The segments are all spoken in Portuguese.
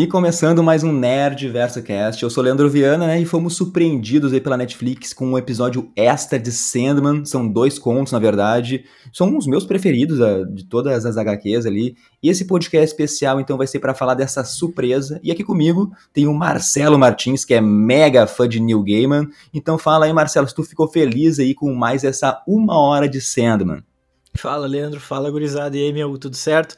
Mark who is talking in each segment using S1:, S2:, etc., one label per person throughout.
S1: E começando mais um Nerd VersaCast, Cast, eu sou Leandro Viana né, e fomos surpreendidos aí pela Netflix com um episódio extra de Sandman, são dois contos na verdade, são os meus preferidos a, de todas as HQs ali, e esse podcast especial então vai ser para falar dessa surpresa, e aqui comigo tem o Marcelo Martins, que é mega fã de Neil Gaiman, então fala aí Marcelo, se tu ficou feliz aí com mais essa uma hora de Sandman.
S2: Fala Leandro, fala gurizada, e aí meu, tudo certo?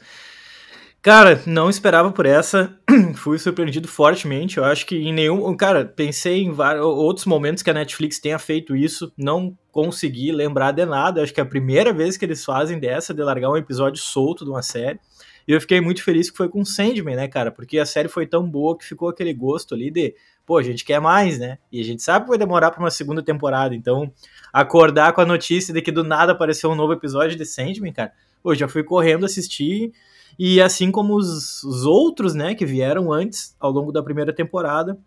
S2: Cara, não esperava por essa. Fui surpreendido fortemente. Eu acho que em nenhum. Cara, pensei em vários outros momentos que a Netflix tenha feito isso. Não consegui lembrar de nada. Eu acho que é a primeira vez que eles fazem dessa, de largar um episódio solto de uma série. E eu fiquei muito feliz que foi com Sandman, né, cara? Porque a série foi tão boa que ficou aquele gosto ali de, pô, a gente quer mais, né? E a gente sabe que vai demorar para uma segunda temporada. Então, acordar com a notícia de que do nada apareceu um novo episódio de Sandman, cara. Pô, já fui correndo assistir e assim como os, os outros, né, que vieram antes, ao longo da primeira temporada,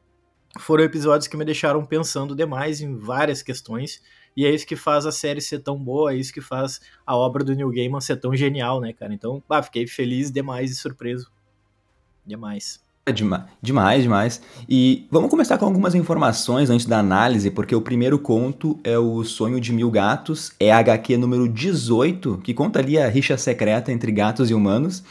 S2: foram episódios que me deixaram pensando demais em várias questões. E é isso que faz a série ser tão boa, é isso que faz a obra do Neil Gaiman ser tão genial, né, cara? Então, bah, fiquei feliz demais e surpreso. Demais.
S1: É dema demais, demais. E vamos começar com algumas informações antes da análise, porque o primeiro conto é O Sonho de Mil Gatos, é a HQ número 18, que conta ali a rixa secreta entre gatos e humanos.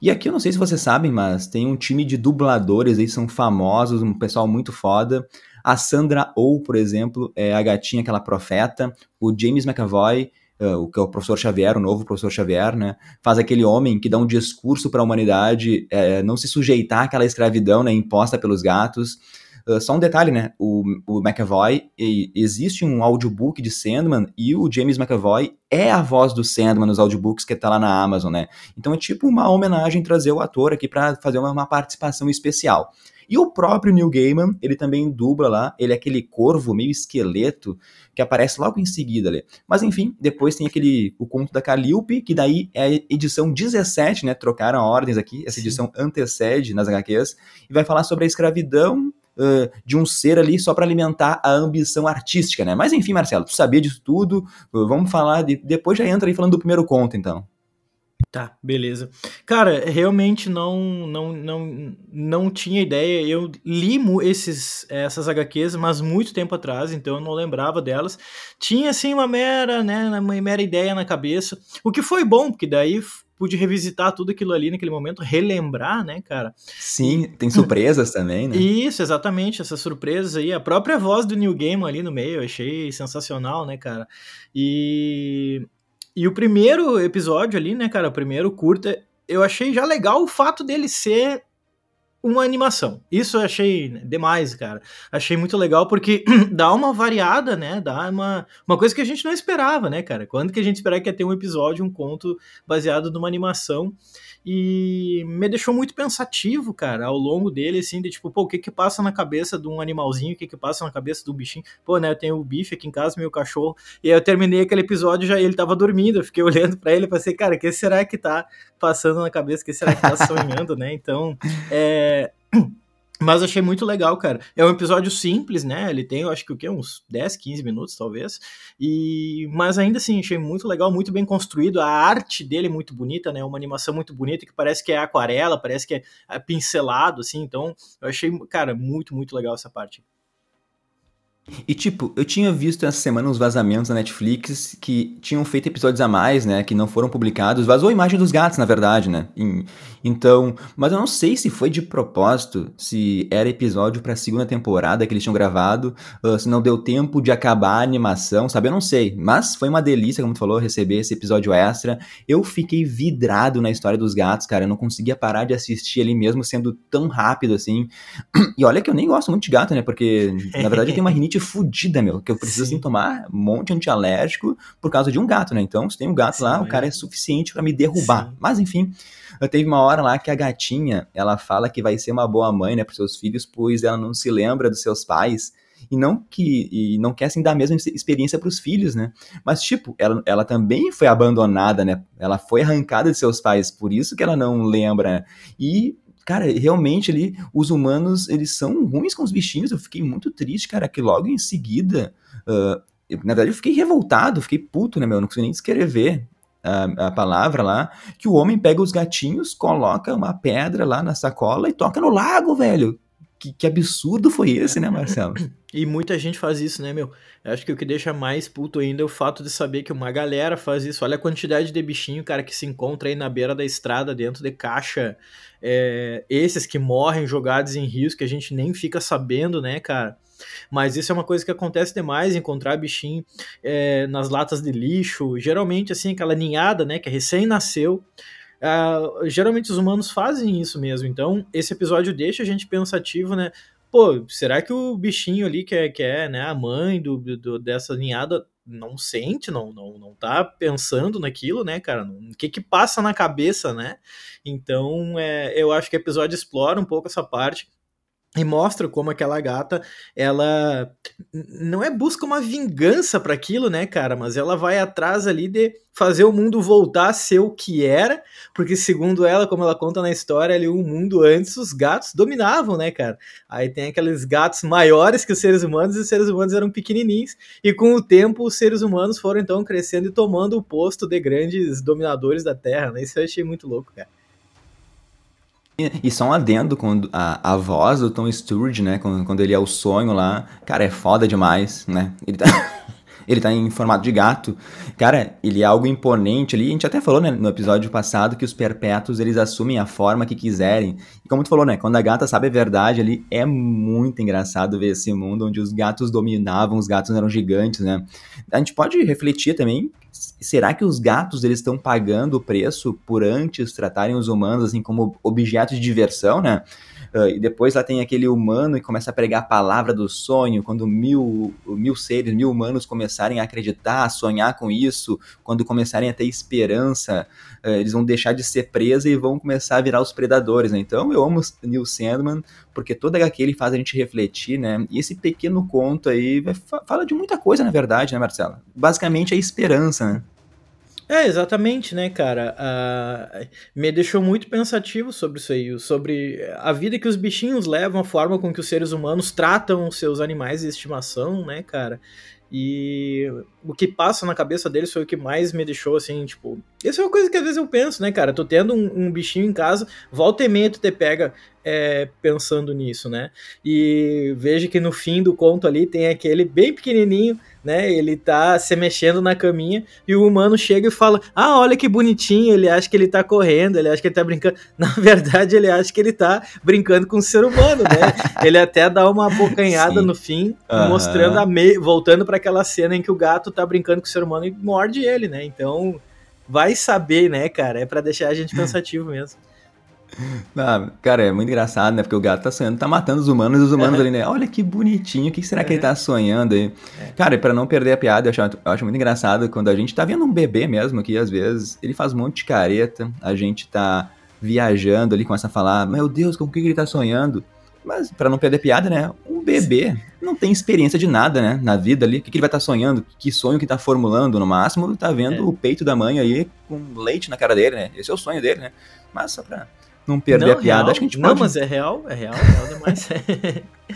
S1: E aqui eu não sei se vocês sabem, mas tem um time de dubladores aí, são famosos, um pessoal muito foda. A Sandra Oh, por exemplo, é a gatinha, aquela profeta. O James McAvoy eh, o que é o professor Xavier, o novo professor Xavier, né? Faz aquele homem que dá um discurso para a humanidade é, não se sujeitar àquela escravidão né, imposta pelos gatos. Uh, só um detalhe, né? O, o McAvoy, e, existe um audiobook de Sandman e o James McAvoy é a voz do Sandman nos audiobooks que tá lá na Amazon, né? Então é tipo uma homenagem trazer o ator aqui para fazer uma, uma participação especial. E o próprio Neil Gaiman, ele também dubla lá, ele é aquele corvo meio esqueleto que aparece logo em seguida ali. Mas enfim, depois tem aquele o conto da Calliope, que daí é a edição 17, né? Trocaram ordens aqui, essa edição Sim. antecede nas HQs, e vai falar sobre a escravidão Uh, de um ser ali só para alimentar a ambição artística, né? Mas enfim, Marcelo, tu sabia disso tudo, uh, vamos falar, de, depois já entra aí falando do primeiro conto, então.
S2: Tá, beleza. Cara, realmente não não não, não tinha ideia. Eu li esses, eh, essas HQs, mas muito tempo atrás, então eu não lembrava delas. Tinha, assim, uma mera, né, uma mera ideia na cabeça. O que foi bom, porque daí pude revisitar tudo aquilo ali naquele momento, relembrar, né, cara?
S1: Sim, tem surpresas também, né?
S2: Isso, exatamente, essas surpresas aí, a própria voz do New Game ali no meio, eu achei sensacional, né, cara? E e o primeiro episódio ali, né, cara, o primeiro curta, eu achei já legal o fato dele ser uma animação. Isso eu achei demais, cara. Achei muito legal porque dá uma variada, né? Dá uma, uma coisa que a gente não esperava, né, cara? Quando que a gente esperava que ia ter um episódio, um conto baseado numa animação? e me deixou muito pensativo, cara, ao longo dele, assim, de tipo, pô, o que que passa na cabeça de um animalzinho, o que que passa na cabeça do bichinho, pô, né, eu tenho o bife aqui em casa, meu cachorro, e aí eu terminei aquele episódio, já ele tava dormindo, eu fiquei olhando para ele, pensei, cara, o que será que tá passando na cabeça, o que será que tá sonhando, né, então, é... Mas achei muito legal, cara. É um episódio simples, né? Ele tem, eu acho que o quê? Uns 10, 15 minutos, talvez. E mas ainda assim, achei muito legal, muito bem construído. A arte dele é muito bonita, né? Uma animação muito bonita que parece que é aquarela, parece que é, é pincelado assim. Então, eu achei, cara, muito, muito legal essa parte.
S1: E tipo, eu tinha visto essa semana uns vazamentos na Netflix que tinham feito episódios a mais, né? Que não foram publicados. Vazou a imagem dos gatos, na verdade, né? Então, mas eu não sei se foi de propósito, se era episódio pra segunda temporada que eles tinham gravado, ah, se não deu tempo de acabar a animação, sabe? Eu não sei. Mas foi uma delícia, como tu falou, receber esse episódio extra. Eu fiquei vidrado na história dos gatos, cara. Eu não conseguia parar de assistir ali mesmo sendo tão rápido assim. E olha que eu nem gosto muito de gato, né? Porque, na verdade, eu tenho uma rinite rinite fodida, meu, que eu preciso assim, tomar um monte de antialérgico por causa de um gato, né? Então, se tem um gato Sim, lá, é. o cara é suficiente para me derrubar. Sim. Mas, enfim, eu teve uma hora lá que a gatinha, ela fala que vai ser uma boa mãe, né, pros seus filhos, pois ela não se lembra dos seus pais e não que e não quer assim dar a mesma experiência para os filhos, né? Mas tipo, ela, ela também foi abandonada, né? Ela foi arrancada de seus pais, por isso que ela não lembra. E cara, realmente ali, os humanos, eles são ruins com os bichinhos. Eu fiquei muito triste, cara, que logo em seguida. Uh, eu, na verdade, eu fiquei revoltado, fiquei puto, né, meu? Eu não consegui nem escrever a, a, palavra lá, que o homem pega os gatinhos, coloca uma pedra lá na sacola e toca no lago, velho que, que absurdo foi esse, né, Marcelo?
S2: E muita gente faz isso, né, meu? Eu acho que o que deixa mais puto ainda é o fato de saber que uma galera faz isso. Olha a quantidade de bichinho, cara, que se encontra aí na beira da estrada, dentro de caixa. É, esses que morrem jogados em rios que a gente nem fica sabendo, né, cara? Mas isso é uma coisa que acontece demais, encontrar bichinho é, nas latas de lixo. Geralmente, assim, aquela ninhada, né, que recém-nasceu Uh, geralmente os humanos fazem isso mesmo. Então, esse episódio deixa a gente pensativo, né? Pô, será que o bichinho ali que é, que é né, a mãe do, do dessa ninhada não sente, não, não, não tá pensando naquilo, né, cara? O que que passa na cabeça, né? Então, é, eu acho que o episódio explora um pouco essa parte. E mostra como aquela gata, ela não é busca uma vingança para aquilo, né, cara? Mas ela vai atrás ali de fazer o mundo voltar a ser o que era, porque segundo ela, como ela conta na história, ali o mundo antes os gatos dominavam, né, cara? Aí tem aqueles gatos maiores que os seres humanos e os seres humanos eram pequenininhos e com o tempo os seres humanos foram então crescendo e tomando o posto de grandes dominadores da Terra, né? Isso eu achei muito louco, cara.
S1: E só um adendo com a, a voz do Tom Sturge, né? Quando, quando ele é o sonho lá, cara, é foda demais, né? Ele tá. ele tá em formato de gato. Cara, ele é algo imponente ali. A gente até falou, né, no episódio passado que os perpétuos, eles assumem a forma que quiserem. E como tu falou, né, quando a gata sabe a verdade ali, é muito engraçado ver esse mundo onde os gatos dominavam, os gatos eram gigantes, né? A gente pode refletir também, será que os gatos, eles estão pagando o preço por antes tratarem os humanos assim como objetos de diversão, né? Uh, e depois lá tem aquele humano que começa a pregar a palavra do sonho, quando mil, mil seres, mil humanos começarem a acreditar, a sonhar com isso, quando começarem a ter esperança, uh, eles vão deixar de ser presa e vão começar a virar os predadores, né? Então eu amo Neil Sandman, porque toda HQ ele faz a gente refletir, né? E esse pequeno conto aí é, fala de muita coisa, na verdade, né, Marcela? Basicamente é esperança, né? É, exatamente, né,
S2: cara? me deixou muito pensativo sobre isso aí, sobre a vida que os bichinhos levam, a forma com que os seres humanos tratam os seus animais de estimação, né, cara? E o que passa na cabeça deles foi o que mais me deixou, assim, tipo, isso é uma coisa que às vezes eu penso, né, cara? Tô tendo um, um bichinho em casa, volta e meia tu te pega é, pensando nisso, né? E veja que no fim do conto ali tem aquele bem pequenininho, né? Ele tá se mexendo na caminha e o humano chega e fala: Ah, olha que bonitinho, ele acha que ele tá correndo, ele acha que ele tá brincando. Na verdade, ele acha que ele tá brincando com o ser humano, né? ele até dá uma abocanhada Sim. no fim, uhum. mostrando a voltando para aquela cena em que o gato tá brincando com o ser humano e morde ele, né? Então. Vai saber, né, cara? É para deixar a gente pensativo mesmo.
S1: Não, cara, é muito engraçado, né? Porque o gato tá sonhando, tá matando os humanos e os humanos é. ali, né? Olha que bonitinho, o que será que ele é. tá sonhando aí? É. Cara, para não perder a piada, eu acho, eu acho, muito engraçado quando a gente tá vendo um bebê mesmo que às vezes ele faz um monte de careta, a gente tá viajando ali, começa a falar, meu Deus, com o que ele tá sonhando? Mas, para não perder piada, né? Um bebê não tem experiência de nada, né? Na vida ali. O que, que ele vai estar tá sonhando? Que sonho que tá formulando? No máximo, está tá vendo é. o peito da mãe aí com leite na cara dele, né? Esse é o sonho dele, né? Mas só pra não perder não, a piada, real. acho que a gente não, pode. Não, mas é real, é real, é real demais.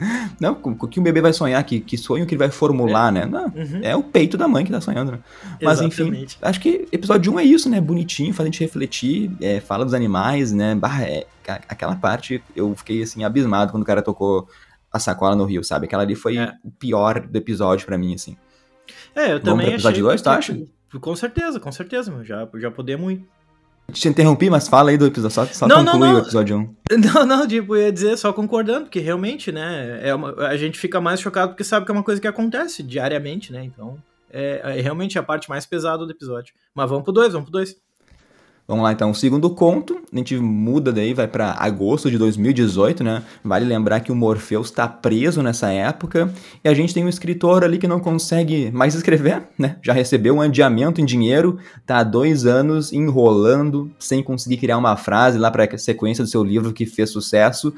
S1: Não, o que o bebê vai sonhar, que, que sonho que ele vai formular, é. né? Não, uhum. É o peito da mãe que tá sonhando, né? Mas Exatamente. enfim, acho que episódio 1 é isso, né? Bonitinho, faz a gente refletir, é, fala dos animais, né? Bah, é, aquela parte eu fiquei assim, abismado quando o cara tocou a sacola no rio, sabe? Aquela ali foi é. o pior do episódio para mim, assim.
S2: É, eu Vamos também. Pro episódio achei 2, tu acha? Com certeza, com certeza, Já, já podemos ir.
S1: Te interrompi, mas fala aí do episódio, só, só não, conclui não, não. o episódio 1.
S2: Não, não, tipo, ia dizer só concordando, porque realmente, né, é uma, a gente fica mais chocado porque sabe que é uma coisa que acontece diariamente, né, então é, é realmente a parte mais pesada do episódio. Mas vamos pro 2, vamos pro 2.
S1: Vamos lá então, o segundo conto, a gente muda daí, vai para agosto de 2018, né? Vale lembrar que o Morfeu está preso nessa época e a gente tem um escritor ali que não consegue mais escrever, né? Já recebeu um adiamento em dinheiro, tá há dois anos enrolando, sem conseguir criar uma frase lá para a sequência do seu livro que fez sucesso.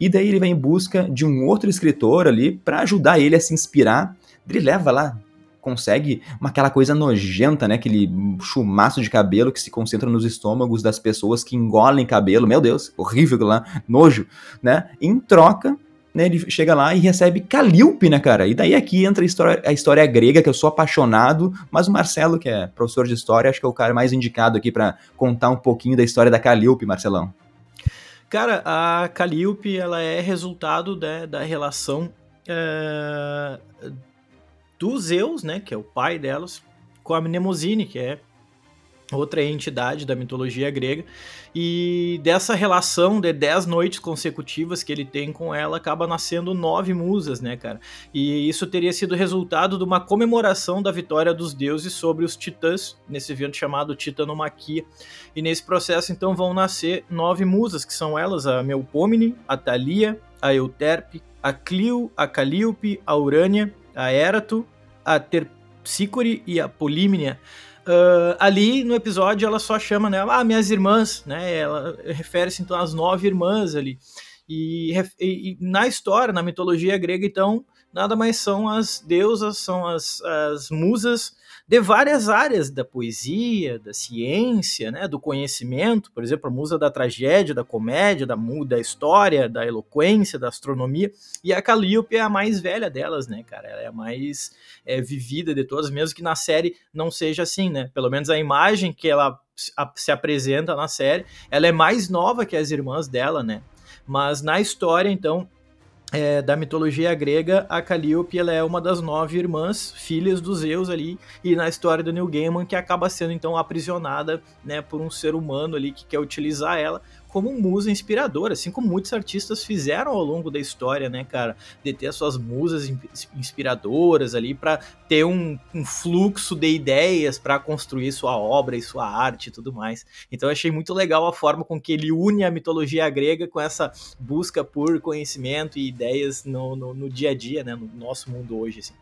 S1: E daí ele vai em busca de um outro escritor ali para ajudar ele a se inspirar. Ele leva lá consegue uma, aquela coisa nojenta, né? Aquele chumaço de cabelo que se concentra nos estômagos das pessoas que engolem cabelo. Meu Deus, horrível lá, nojo, né? Em troca, né, ele chega lá e recebe Calíope, né, cara? E daí aqui entra a história, a história grega, que eu sou apaixonado, mas o Marcelo, que é professor de história, acho que é o cara mais indicado aqui para contar um pouquinho da história da Calíope, Marcelão.
S2: Cara, a Calíope, ela é resultado né, da relação é do Zeus, né, que é o pai delas, com a Mnemosine, que é outra entidade da mitologia grega, e dessa relação de dez noites consecutivas que ele tem com ela, acaba nascendo nove musas, né, cara? E isso teria sido resultado de uma comemoração da vitória dos deuses sobre os titãs, nesse evento chamado Titanomaquia. E nesse processo, então, vão nascer nove musas, que são elas a Melpomene, a Thalia, a Euterpe, a Clio, a Calíope, a Urânia, a Erato, a Terpsícore e a Polímnia. Uh, ali no episódio ela só chama, né? Ah, minhas irmãs, né? Ela refere-se então às nove irmãs ali. E, e, na história, na mitologia grega, então, nada mais são as deusas, são as, as musas de várias áreas da poesia, da ciência, né, do conhecimento, por exemplo, a musa da tragédia, da comédia, da, da história, da eloquência, da astronomia, e a Calliope é a mais velha delas, né, cara, ela é a mais é, vivida de todas, mesmo que na série não seja assim, né, pelo menos a imagem que ela se apresenta na série, ela é mais nova que as irmãs dela, né, mas na história, então, é, da mitologia grega, a Calíope ela é uma das nove irmãs, filhas dos Zeus ali, e na história do Neil Gaiman, que acaba sendo então aprisionada né, por um ser humano ali que quer utilizar ela como musa inspiradora, assim como muitos artistas fizeram ao longo da história, né, cara? De ter as suas musas inspiradoras ali para ter um, um, fluxo de ideias para construir sua obra e sua arte e tudo mais. Então eu achei muito legal a forma com que ele une a mitologia grega com essa busca por conhecimento e ideias no, no, no dia a dia, né, no nosso mundo hoje, assim.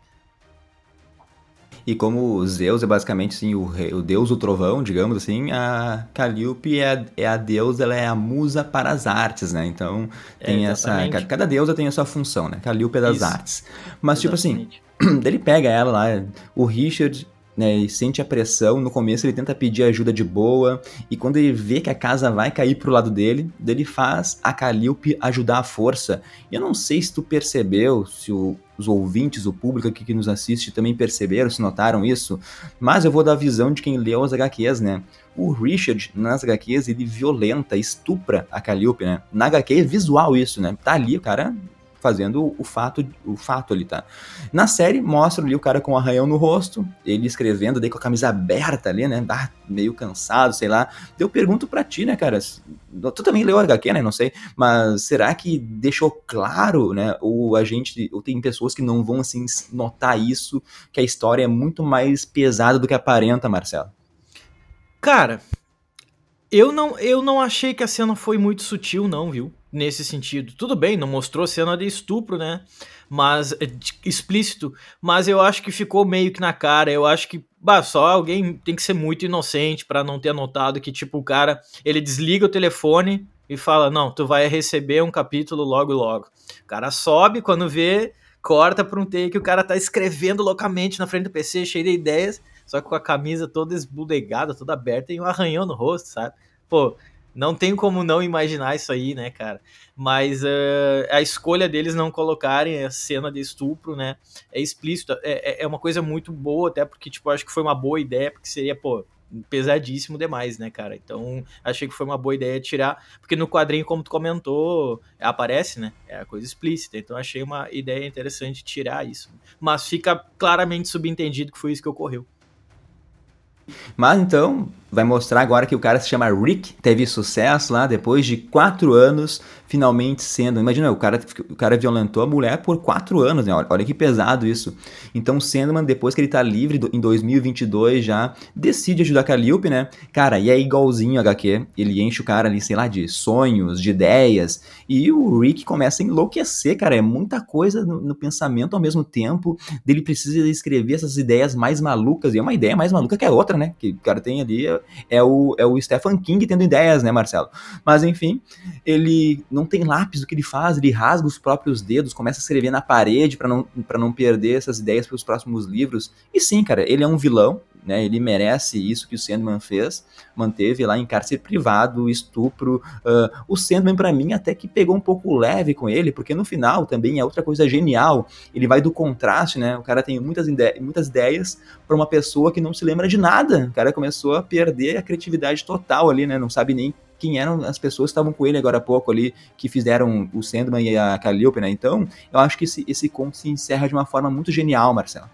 S1: E como Zeus é basicamente assim, o, rei, o deus do trovão, digamos assim, a Calliope é, é a, deusa, ela é a musa para as artes, né? Então é, tem é, essa. Cada deusa tem a sua função, né? Calliope é das Isso. artes. Mas, exatamente. tipo assim, ele pega ela lá, o Richard né? E sente a pressão. No começo ele tenta pedir ajuda de boa, e quando ele vê que a casa vai cair pro lado dele, ele faz a Calliope ajudar a força. E eu não sei se tu percebeu, se o, os ouvintes, o público aqui que nos assiste também perceberam, se notaram isso, mas eu vou dar a visão de quem leu as HQs, né? O Richard, nas HQs, ele violenta, estupra a Calliope, né? Na HQ é visual isso, né? Tá ali, o cara fazendo o fato, o fato ali, tá? Na série, mostra ali o cara com um arranhão no rosto, ele escrevendo daí com a camisa aberta ali, né? Ah, meio cansado, sei lá. Eu pergunto pra ti, né, cara? Tu também leu HQ, né? Não sei. Mas será que deixou claro, né? Ou a gente, ou tem pessoas que não vão, assim, notar isso, que a história é muito mais pesada do que aparenta, Marcelo? Cara,
S2: eu não, eu não achei que a cena
S1: foi muito sutil, não, viu? nesse sentido.
S2: Tudo bem, não mostrou cena de estupro, né? Mas é, explícito, mas eu acho que ficou meio que na cara. Eu acho que bah, só alguém tem que ser muito inocente para não ter notado que tipo o cara, ele desliga o telefone e fala: "Não, tu vai receber um capítulo logo logo". O cara sobe quando vê, corta para um take, o cara tá escrevendo loucamente na frente do PC, cheio de ideias, só que com a camisa toda esbudegada, toda aberta e um arranhão no rosto, sabe? Pô, não tem como não imaginar isso aí, né, cara? Mas uh, a escolha deles não colocarem a cena de estupro, né? É explícita. É, é, é uma coisa muito boa, até porque, tipo, acho que foi uma boa ideia, porque seria, pô, pesadíssimo demais, né, cara? Então, achei que foi uma boa ideia tirar, porque no quadrinho, como tu comentou, aparece, né? É a coisa explícita. Então, achei uma ideia interessante tirar isso. Mas fica claramente subentendido que foi isso que ocorreu.
S1: Mas então, vai mostrar agora que o cara se chama Rick, teve sucesso lá depois de quatro anos, finalmente sendo. Imagina, o cara, o cara violentou a mulher por quatro anos, né? Olha, olha que pesado isso. Então, Sandman, depois que ele tá livre do, em 2022 já, decide ajudar a Calliope, né? Cara, e é igualzinho o HQ, ele enche o cara ali, sei lá, de sonhos, de ideias, e o Rick começa a enlouquecer, cara. É muita coisa no, no pensamento ao mesmo tempo, dele precisa escrever essas ideias mais malucas, e é uma ideia mais maluca que a outra, né? Que o cara tem ali é é o, é o Stephen King tendo ideias, né, Marcelo? Mas enfim, ele não tem lápis o que ele faz, ele rasga os próprios dedos, começa a escrever na parede para não, pra não perder essas ideias para os próximos livros. E sim, cara, ele é um vilão, né? Ele merece isso que o Sandman fez, manteve lá em cárcere privado, estupro. Uh, o Sandman, para mim, até que pegou um pouco leve com ele, porque no final também é outra coisa genial. Ele vai do contraste, né? O cara tem muitas, ide muitas ideias para uma pessoa que não se lembra de nada. O cara começou a perder a criatividade total ali, né? Não sabe nem quem eram as pessoas que estavam com ele agora há pouco ali, que fizeram o Sandman e a Calliope, né? Então, eu acho que esse, esse conto se encerra de uma forma muito genial, Marcelo.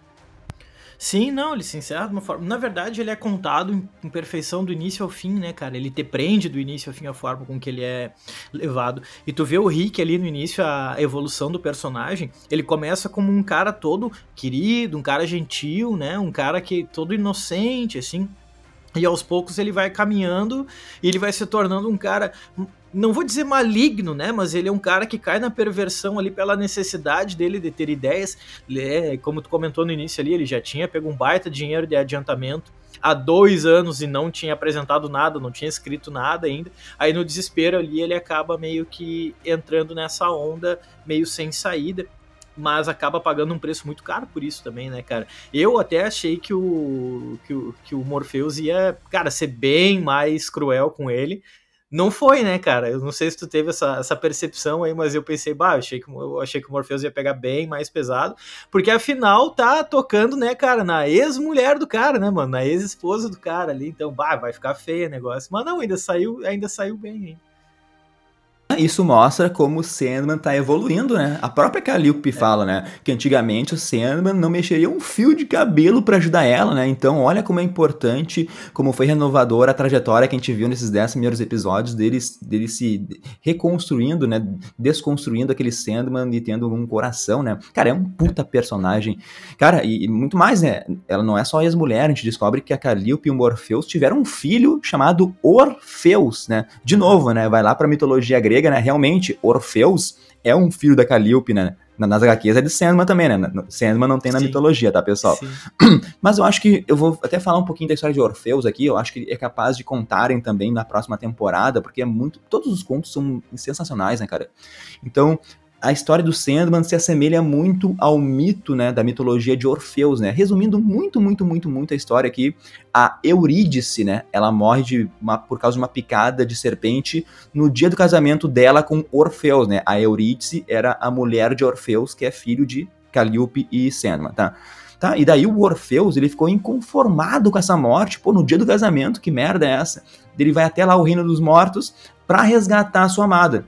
S2: Sim, não, ele se encerra de uma forma. Na verdade, ele é contado em perfeição do início ao fim, né, cara? Ele te prende do início ao fim a forma com que ele é levado. E tu vê o Rick ali no início, a evolução do personagem. Ele começa como um cara todo querido, um cara gentil, né? Um cara que todo inocente, assim. E aos poucos ele vai caminhando e ele vai se tornando um cara não vou dizer maligno, né? Mas ele é um cara que cai na perversão ali pela necessidade dele de ter ideias. É, como tu comentou no início ali, ele já tinha pego um baita dinheiro de adiantamento há dois anos e não tinha apresentado nada, não tinha escrito nada ainda. Aí no desespero ali ele acaba meio que entrando nessa onda meio sem saída mas acaba pagando um preço muito caro por isso também, né, cara? Eu até achei que o, que o, que o Morpheus ia, cara, ser bem mais cruel com ele não foi, né, cara? Eu não sei se tu teve essa, essa percepção aí, mas eu pensei, bah, eu achei, que, eu achei que o Morpheus ia pegar bem mais pesado, porque afinal tá tocando, né, cara, na ex-mulher do cara, né, mano? Na ex-esposa do cara ali, então, bah, vai ficar feio o negócio. Mas não, ainda saiu, ainda saiu bem, hein?
S1: Né? isso mostra como o Sandman tá evoluindo, né? A própria Calliope é. fala, né? Que antigamente o Sandman não mexeria um fio de cabelo para ajudar ela, né? Então olha como é importante, como foi renovadora a trajetória que a gente viu nesses 10 primeiros episódios dele, dele se reconstruindo, né? Desconstruindo aquele Sandman e tendo um coração, né? Cara, é um puta personagem. Cara, e, e muito mais, né? Ela não é só ex-mulher, a gente descobre que a Calliope e o Morpheus tiveram um filho chamado Orfeus, né? De novo, né? Vai lá pra mitologia grega né? Realmente, Orfeus é um filho da Calíope, né? Nas HQs é de Sandman também, né? Sandman não tem na Sim. mitologia, tá, pessoal? Sim. Mas eu acho que eu vou até falar um pouquinho da história de Orfeus aqui. Eu acho que é capaz de contarem também na próxima temporada, porque é muito. Todos os contos são sensacionais, né, cara? Então, a história do Sandman se assemelha muito ao mito, né, da mitologia de Orfeus, né? Resumindo muito, muito, muito, muito a história aqui, a Eurídice, né, ela morre de uma, por causa de uma picada de serpente no dia do casamento dela com Orfeus, né? A Eurídice era a mulher de Orfeus, que é filho de Calíope e Sandman, tá? Tá? E daí o Orfeus, ele ficou inconformado com essa morte, pô, no dia do casamento, que merda é essa? Ele vai até lá o reino dos mortos para resgatar a sua amada.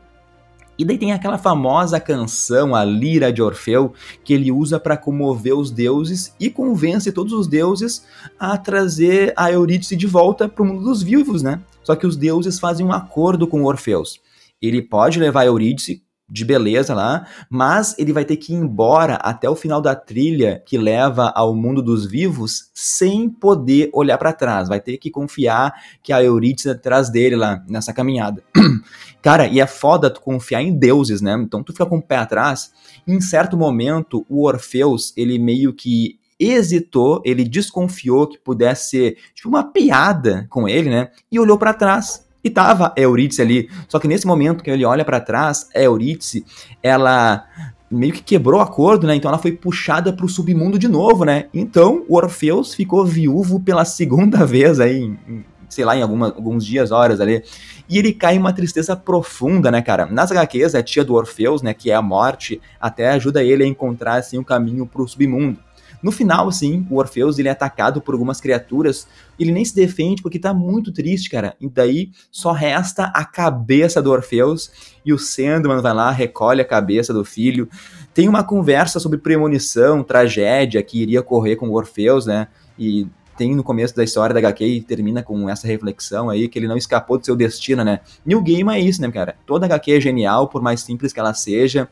S1: E daí tem aquela famosa canção, a Lira de Orfeu, que ele usa para comover os deuses e convence todos os deuses a trazer a Eurídice de volta para o mundo dos vivos, né? Só que os deuses fazem um acordo com Orfeus. Ele pode levar a Eurídice de beleza lá, mas ele vai ter que ir embora até o final da trilha que leva ao mundo dos vivos sem poder olhar para trás, vai ter que confiar que a Eurídice tá atrás dele lá nessa caminhada. Cara, e é foda tu confiar em deuses, né? Então tu fica com o pé atrás. Em certo momento, o Orfeus, ele meio que hesitou, ele desconfiou que pudesse ser tipo uma piada com ele, né? E olhou para trás e tava Eurídice ali. Só que nesse momento que ele olha para trás, a Eurídice, ela meio que quebrou o acordo, né? Então ela foi puxada pro submundo de novo, né? Então o Orfeus ficou viúvo pela segunda vez aí, em, sei lá, em alguma, alguns dias, horas ali. E ele cai em uma tristeza profunda, né, cara? Nas HQs, é a tia do Orfeus, né, que é a morte, até ajuda ele a encontrar, assim, o um caminho pro submundo. No final, assim, o Orfeus ele é atacado por algumas criaturas. Ele nem se defende porque tá muito triste, cara. E daí só resta a cabeça do Orfeus e o Sandman vai lá, recolhe a cabeça do filho. Tem uma conversa sobre premonição, tragédia que iria ocorrer com o Orfeus, né? E tem no começo da história da HQ e termina com essa reflexão aí, que ele não escapou do seu destino, né? New Game é isso, né, cara? Toda HQ é genial, por mais simples que ela seja.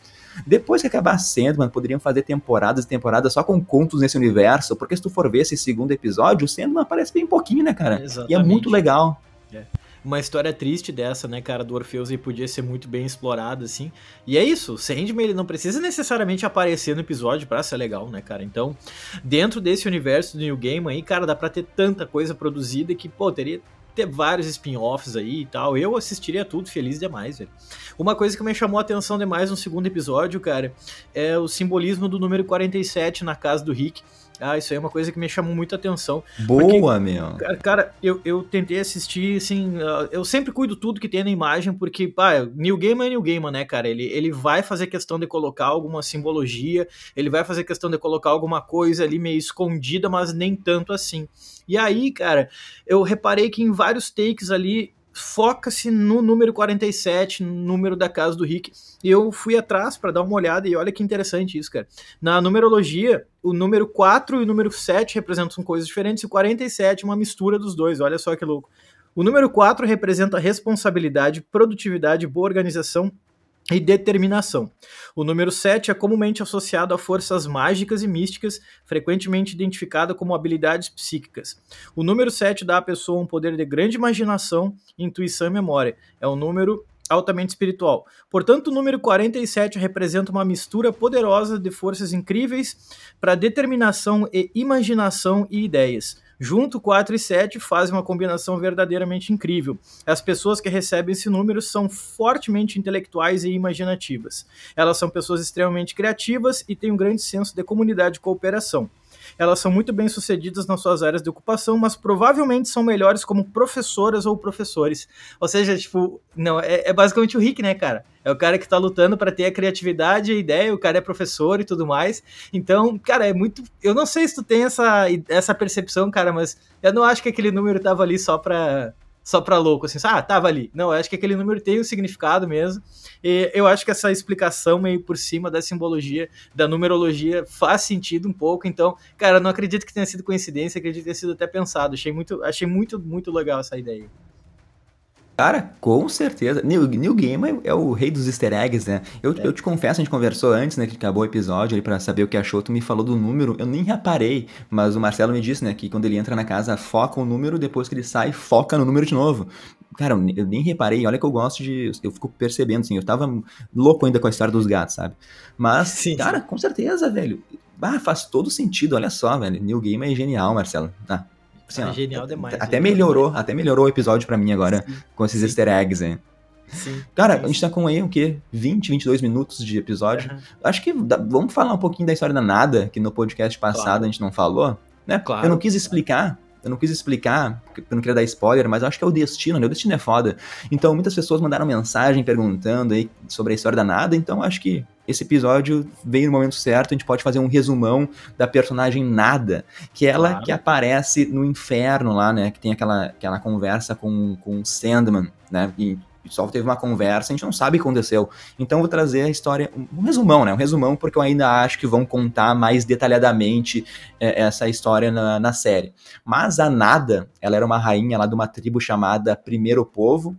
S1: Depois que acabar sendo, mano, poderiam fazer temporadas e temporadas só com contos nesse universo, porque se tu for ver esse segundo episódio, o Sandman aparece bem pouquinho, né, cara? Exatamente. E é muito legal. É
S2: uma história triste dessa, né, cara, do Orfeus e podia ser muito bem explorada, assim. E é isso, Sandman ele não precisa necessariamente aparecer no episódio pra ser legal, né, cara? Então, dentro desse universo do New Game aí, cara, dá pra ter tanta coisa produzida que, pô, teria ter vários spin-offs aí e tal. Eu assistiria tudo feliz demais, velho. Uma coisa que me chamou a atenção demais no segundo episódio, cara, é o simbolismo do número 47 na casa do Rick. Ah, isso aí é uma coisa que me chamou muita atenção.
S1: Boa, meu.
S2: Cara, eu, eu tentei assistir, assim, ah, eu sempre cuido tudo que tem na imagem, porque, pá, New Gaiman é New Gaiman, né, cara? Ele, ele vai fazer questão de colocar alguma simbologia, ele vai fazer questão de colocar alguma coisa ali meio escondida, mas nem tanto assim. E aí, cara, eu reparei que em vários takes ali foca-se no número 47, no número da casa do Rick. Eu fui atrás para dar uma olhada e olha que interessante isso, cara. Na numerologia, o número 4 e o número 7 representam coisas diferentes e o 47 é uma mistura dos dois, olha só que louco. O número 4 representa responsabilidade, produtividade, boa organização, e determinação. O número 7 é comumente associado a forças mágicas e místicas, frequentemente identificada como habilidades psíquicas. O número 7 dá à pessoa um poder de grande imaginação, intuição e memória. É um número altamente espiritual. Portanto, o número 47 representa uma mistura poderosa de forças incríveis para determinação e imaginação e ideias. Junto 4 e 7 fazem uma combinação verdadeiramente incrível. As pessoas que recebem esse número são fortemente intelectuais e imaginativas. Elas são pessoas extremamente criativas e têm um grande senso de comunidade e cooperação. Elas são muito bem sucedidas nas suas áreas de ocupação, mas provavelmente são melhores como professoras ou professores. Ou seja, tipo, não, é, é basicamente o Rick, né, cara? É o cara que tá lutando para ter a criatividade, a ideia, o cara é professor e tudo mais. Então, cara, é muito. Eu não sei se tu tem essa, essa percepção, cara, mas eu não acho que aquele número tava ali só pra só pra louco, assim, ah, tava tá, ali. Não, eu acho que aquele número tem um significado mesmo. E eu acho que essa explicação meio por cima da simbologia, da numerologia, faz sentido um pouco. Então, cara, não acredito que tenha sido coincidência, acredito que tenha sido até pensado. Achei muito, achei muito, muito legal essa ideia.
S1: Cara, com certeza. Neil, Neil Gaiman é o rei dos easter eggs, né? Eu, é. eu te confesso, a gente conversou antes, né, que acabou o episódio, ali, pra saber o que achou, tu me falou do número, eu nem reparei, mas o Marcelo me disse, né, que quando ele entra na casa, foca o número, depois que ele sai, foca no número de novo. Cara, eu, nem reparei, olha que eu gosto de... Eu fico percebendo, assim, eu tava louco ainda com a história dos gatos, sabe? Mas, sim, cara, sim. com certeza, velho. Ah, faz todo sentido, olha só, velho. Neil Gaiman é genial, Marcelo. Ah, Assim, ó,
S2: genial demais. Até
S1: melhorou, até melhorou o episódio para mim agora, sim, com esses sim. easter eggs, hein? Sim, Cara, a gente tá com aí o quê? 20, 22 minutos de episódio. Uhum. Acho que dá, vamos falar um pouquinho da história da Nada, que no podcast passado claro. a gente não falou, né? Claro. Eu não quis explicar, eu não quis explicar, porque eu não queria dar spoiler, mas acho que é o destino, né? O destino é foda. Então, muitas pessoas mandaram mensagem perguntando aí sobre a história da Nada, então acho que esse episódio veio no momento certo, a gente pode fazer um resumão da personagem Nada, que é ela claro. que aparece no inferno lá, né? Que tem aquela, aquela conversa com, com Sandman, né? E, só teve uma conversa, a gente não sabe o que aconteceu. Então vou trazer a história, um resumão, né? Um resumão, porque eu ainda acho que vão contar mais detalhadamente é, essa história na, na série. Mas a Nada, ela era uma rainha lá de uma tribo chamada Primeiro Povo,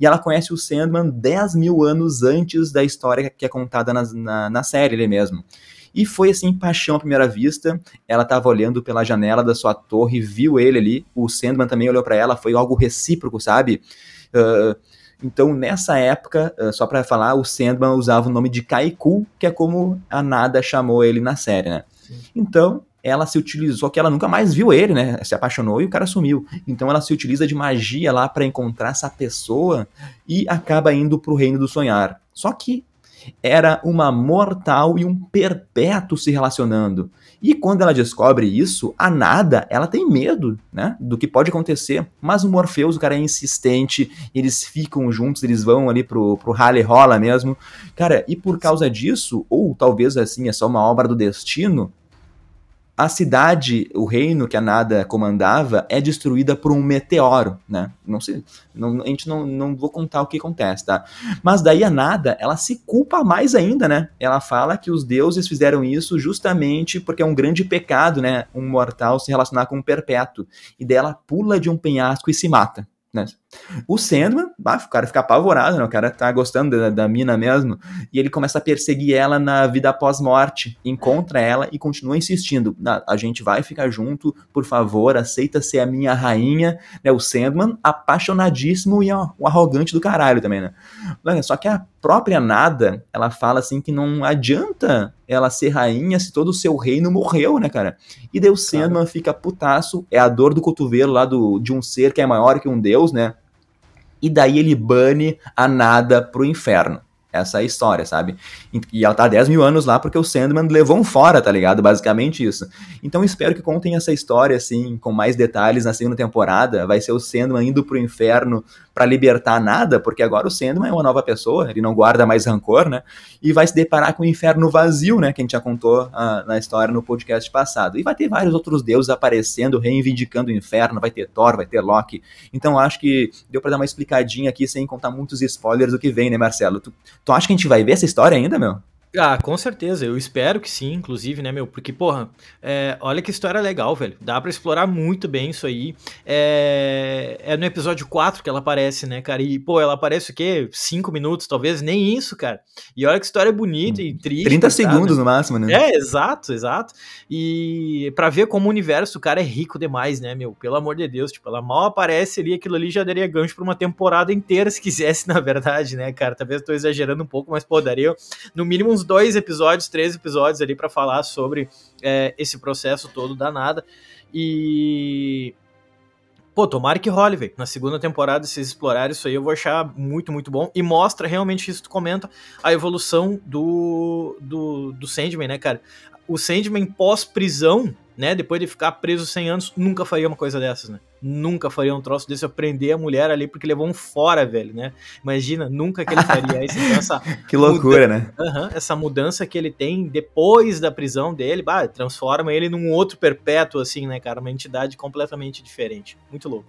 S1: e ela conhece o Sandman 10 mil anos antes da história que é contada na, na, na série ele mesmo. E foi assim, paixão à primeira vista. Ela estava olhando pela janela da sua torre, viu ele ali. O Sandman também olhou para ela, foi algo recíproco, sabe? Uh, então, nessa época, uh, só para falar, o Sandman usava o nome de Kaiku, que é como a Nada chamou ele na série, né? Sim. Então, ela se utilizou, que ela nunca mais viu ele, né? Se apaixonou e o cara sumiu. Então ela se utiliza de magia lá para encontrar essa pessoa e acaba indo pro reino do sonhar. Só que era uma mortal e um perpétuo se relacionando. E quando ela descobre isso, a nada, ela tem medo, né, do que pode acontecer. Mas o Morpheus, o cara é insistente, eles ficam juntos, eles vão ali pro, pro rally rola mesmo. Cara, e por causa disso, ou talvez assim, é só uma obra do destino, a cidade, o reino que a Nada comandava, é destruída por um meteoro, né? Não sei, não, a gente não, não vou contar o que acontece, tá? Mas daí a Nada, ela se culpa mais ainda, né? Ela fala que os deuses fizeram isso justamente porque é um grande pecado, né? Um mortal se relacionar com um perpétuo. E daí ela pula de um penhasco e se mata, né? O Sandman, bah, o cara fica apavorado, né? O cara tá gostando da, da mina mesmo. E ele começa a perseguir ela na vida pós-morte. Encontra ela e continua insistindo. A, gente vai ficar junto, por favor, aceita ser a minha rainha. Né? O Sandman, apaixonadíssimo e ó, é o arrogante do caralho também, né? Só que a própria nada, ela fala assim que não adianta ela ser rainha se todo o seu reino morreu, né, cara? E daí o Sandman fica putaço, é a dor do cotovelo lá do, de um ser que é maior que um deus, né? e daí ele bane a nada pro inferno. Essa é a história, sabe? E ela tá há 10 mil anos lá porque o Sandman levou um fora, tá ligado? Basicamente isso. Então espero que contem essa história, assim, com mais detalhes na segunda temporada. Vai ser o Sandman indo pro inferno para libertar nada, porque agora o Sandman é uma nova pessoa, ele não guarda mais rancor, né? E vai se deparar com o inferno vazio, né? Que a gente já contou ah, na história no podcast passado. E vai ter vários outros deuses aparecendo, reivindicando o inferno, vai ter Thor, vai ter Loki. Então acho que deu para dar uma explicadinha aqui sem contar muitos spoilers do que vem, né, Marcelo? Tu, tu acha que a gente vai ver essa história ainda, meu?
S2: Ah, com certeza, eu espero que sim, inclusive, né, meu? Porque, porra, é, olha que história legal, velho. Dá para explorar muito bem isso aí. É, é, no episódio 4 que ela aparece, né, cara? E, pô, ela aparece o quê? 5 minutos, talvez? Nem isso, cara. E olha que história bonita e hum, triste. 30 tá, segundos né? no máximo, né? É, exato, exato. E para ver como o universo do cara é rico demais, né, meu? Pelo amor de Deus, tipo, ela mal aparece ali, aquilo ali já daria gancho pra uma temporada inteira, se quisesse, na verdade, né, cara? Talvez eu tô exagerando um pouco, mas, pô, daria no mínimo uns uns dois episódios, três episódios ali para falar sobre é, esse processo todo danada. E. Pô, tomara que role, Na segunda temporada, se explorar isso aí, eu vou achar muito, muito bom. E mostra realmente isso, tu comenta, a evolução do, do, do Sandman, né, cara? O Sandman pós-prisão, né? Depois de ficar preso 100 anos, nunca faria uma coisa dessas, né? nunca faria um troço desse, eu prender a mulher ali porque levou um fora, velho, né? Imagina, nunca que ele faria isso. Então, essa que loucura, mudança, né? Uh -huh, essa mudança que ele tem depois da prisão dele, bah, transforma ele num outro perpétuo, assim, né, cara? Uma entidade completamente diferente. Muito louco.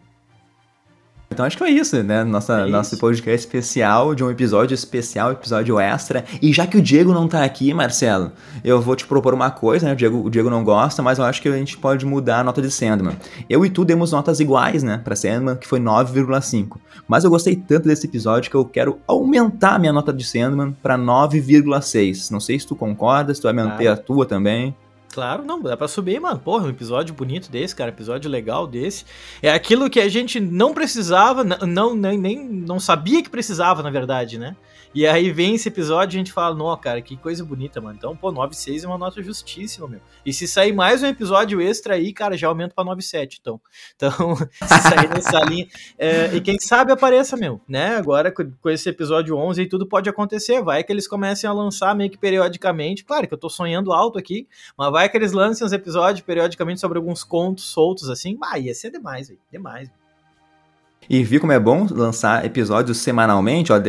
S1: Então acho que foi é isso, né? Nossa, é nosso podcast especial, de um episódio especial, episódio extra. E já que o Diego não tá aqui, Marcelo, eu vou te propor uma coisa, né? O Diego, o Diego não gosta, mas eu acho que a gente pode mudar a nota de Sandman. Eu e tu demos notas iguais, né? Pra Sandman, que foi 9,5. Mas eu gostei tanto desse episódio que eu quero aumentar a minha nota de Sandman pra 9,6. Não sei se tu concorda, se tu vai manter ah. a tua também.
S2: Claro, não, dá pra subir, mano. Porra, um episódio bonito desse, cara, episódio legal desse. É aquilo que a gente não precisava, não, nem, nem não sabia que precisava, na verdade, né? E aí vem esse episódio e a gente fala, não, cara, que coisa bonita, mano. Então, pô, 9,6 é uma nota justíssima, meu. E se sair mais um episódio extra aí, cara, já aumenta pra 9,7, então. Então, se sair nessa linha. É, e quem sabe apareça, meu, né? Agora, com esse episódio 11 e tudo pode acontecer. Vai que eles comecem a lançar meio que periodicamente. Claro que eu tô sonhando alto aqui, mas vai que eles lancem os episódios periodicamente sobre alguns contos soltos, assim. Bah, ia ser demais, velho. demais. Véio.
S1: E vi como é bom lançar episódios semanalmente. Ó,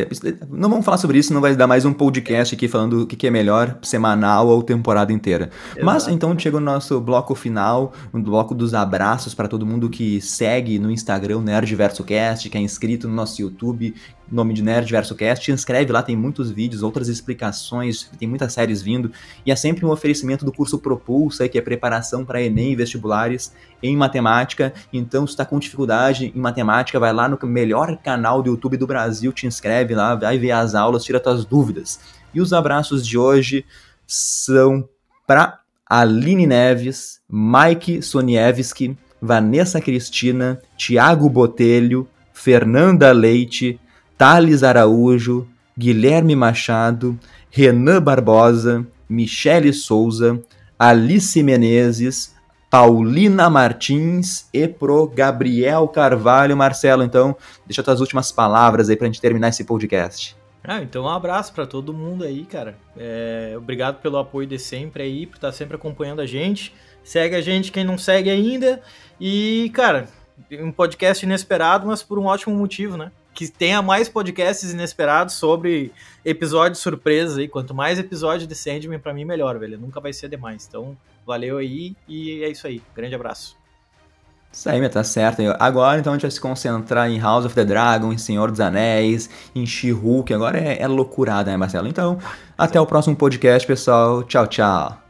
S1: não vamos falar sobre isso, não vai dar mais um podcast aqui falando o que é melhor, semanal ou temporada inteira. Exato. Mas então chega o nosso bloco final, o um bloco dos abraços para todo mundo que segue no Instagram Nerd Verso Cast, que é inscrito no nosso YouTube, nome de Nerd Verso Cast. Inscreve lá, tem muitos vídeos, outras explicações, tem muitas séries vindo. E é sempre um oferecimento do curso Propulsa, que é preparação para Enem vestibulares em matemática. Então, se está com dificuldade em matemática, vai lá no melhor canal do YouTube do Brasil, te inscreve lá, vai ver as aulas, tira tuas dúvidas. E os abraços de hoje são para Aline Neves, Mike Sonievski, Vanessa Cristina, Tiago Botelho, Fernanda Leite, Thales Araújo, Guilherme Machado, Renan Barbosa, Michele Souza, Alice Menezes, Paulina Martins e pro Gabriel Carvalho. Marcelo, então, deixa tuas últimas palavras aí pra gente terminar esse podcast.
S2: Ah, então um abraço para todo mundo aí, cara. É, obrigado pelo apoio de sempre aí, por estar tá sempre acompanhando a gente. Segue a gente quem não segue ainda. E, cara, um podcast inesperado, mas por um ótimo motivo, né? que tenha mais podcasts inesperados sobre episódios surpresa aí. Quanto mais episódio de Sandman, pra mim, melhor, velho. Nunca vai ser demais. Então, valeu aí e é isso aí. Grande abraço.
S1: Isso aí, tá certo. Agora, então, a gente vai se concentrar em House of the Dragon, em Senhor dos Anéis, em She-Hulk. Agora é, é loucurada, né, Marcelo? Então, até o próximo podcast, pessoal. Tchau, tchau.